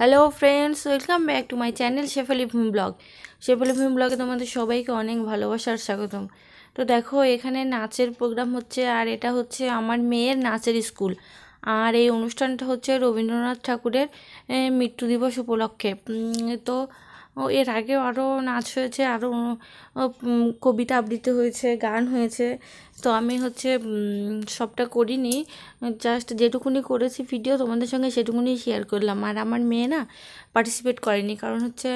hello friends welcome back to my channel Shefali Bhumi vlog Shefali Bhumi ব্লগে তোমাদের সবাইকে অনেক ভালোবাসার স্বাগতম তো দেখো এখানে নাচের প্রোগ্রাম হচ্ছে আর এটা হচ্ছে আমার মেয়ের নাচের স্কুল আর এই অনুষ্ঠানটা হচ্ছে রবীন্দ্রনাথ ঠাকুরের মৃত্যু দিবস উপলক্ষে তো ও এর আগেও আরও নাচ হয়েছে আরও কবিতা আবৃত্তি হয়েছে গান হয়েছে তো আমি হচ্ছে সবটা করিনি জাস্ট যেটুকুনি করেছি ভিডিও তোমাদের সঙ্গে সেটুকুনি শেয়ার করলাম আর আমার মেয়ে না পার্টিসিপেট করেনি কারণ হচ্ছে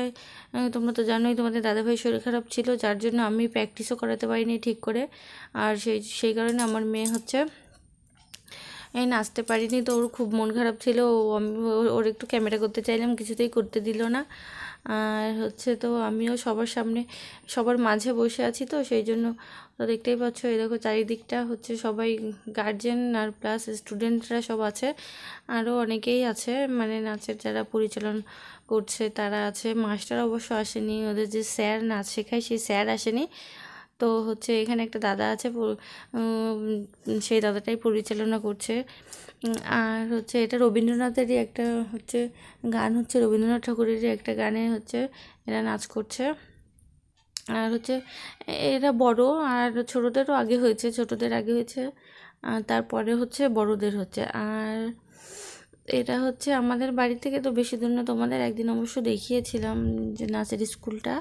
তোমরা তো জানোই তোমাদের দাদাভাই শরীর খারাপ ছিল যার জন্য আমি প্র্যাকটিসও করাতে পারিনি ঠিক করে আর সেই সেই কারণে আমার মেয়ে হচ্ছে নাচতে পারিনি তো ওর খুব মন খারাপ ছিল আমি ওর একটু ক্যামেরা করতে চাইলাম কিছুতেই করতে দিল না আর হচ্ছে তো আমিও সবার সামনে সবার মাঝে বসে আছি তো সেই জন্য তো দেখতেই পাচ্ছ এই দেখো চারিদিকটা হচ্ছে সবাই গার্জেন আর প্লাস স্টুডেন্টরা সব আছে আরও অনেকেই আছে মানে নাচের যারা পরিচালন করছে তারা আছে মাস্টার অবশ্য আসেনি ওদের যে স্যার নাচ শেখায় সেই স্যার আসেনি তো হচ্ছে এখানে একটা দাদা আছে সেই দাদাটাই পরিচালনা করছে আর হচ্ছে এটা রবীন্দ্রনাথেরই একটা হচ্ছে গান হচ্ছে রবীন্দ্রনাথ ঠাকুরেরই একটা গানে হচ্ছে এরা নাচ করছে আর হচ্ছে এরা বড় আর ছোটোদেরও আগে হয়েছে ছোটোদের আগে হয়েছে আর তারপরে হচ্ছে বড়দের হচ্ছে আর এটা হচ্ছে আমাদের বাড়ি থেকে তো বেশি দূর না তোমাদের একদিন অবশ্য দেখিয়েছিলাম যে নাচের স্কুলটা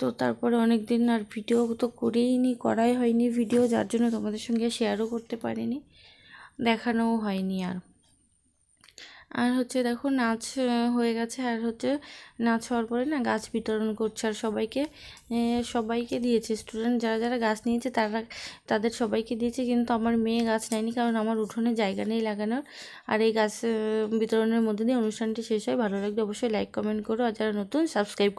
তো তারপরে অনেক দিন আর ভিডিও তো করেই নি করাই হয়নি ভিডিও যার জন্য তোমাদের সঙ্গে শেয়ারও করতে পারিনি দেখানোও হয়নি আর আর হচ্ছে দেখো নাচ হয়ে গেছে আর হচ্ছে নাচ হওয়ার পরে না গাছ বিতরণ করছে আর সবাইকে সবাইকে দিয়েছে স্টুডেন্ট যারা যারা গাছ নিয়েছে তারা তাদের সবাইকে দিয়েছে কিন্তু আমার মেয়ে গাছ নেয়নি কারণ আমার উঠোনে জায়গা নেই লাগানোর আর এই গাছ বিতরণের মধ্যে দিয়ে অনুষ্ঠানটি শেষ হয় ভালো লাগলে অবশ্যই লাইক কমেন্ট করো আর যারা নতুন সাবস্ক্রাইব